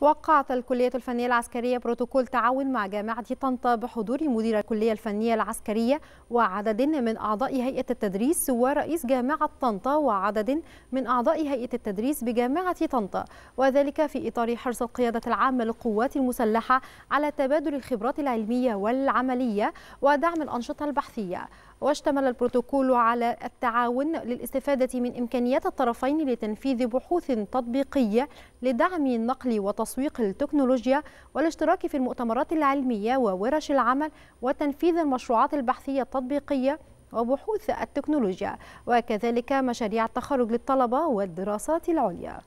وقعت الكلية الفنية العسكرية بروتوكول تعاون مع جامعة طنطا بحضور مدير الكلية الفنية العسكرية وعدد من أعضاء هيئة التدريس ورئيس جامعة طنطا وعدد من أعضاء هيئة التدريس بجامعة طنطا وذلك في إطار حرص القيادة العامة للقوات المسلحة على تبادل الخبرات العلمية والعملية ودعم الأنشطة البحثية واشتمل البروتوكول على التعاون للاستفادة من إمكانيات الطرفين لتنفيذ بحوث تطبيقية لدعم نقل وتسويق التكنولوجيا والاشتراك في المؤتمرات العلمية وورش العمل وتنفيذ المشروعات البحثية التطبيقية وبحوث التكنولوجيا وكذلك مشاريع التخرج للطلبة والدراسات العليا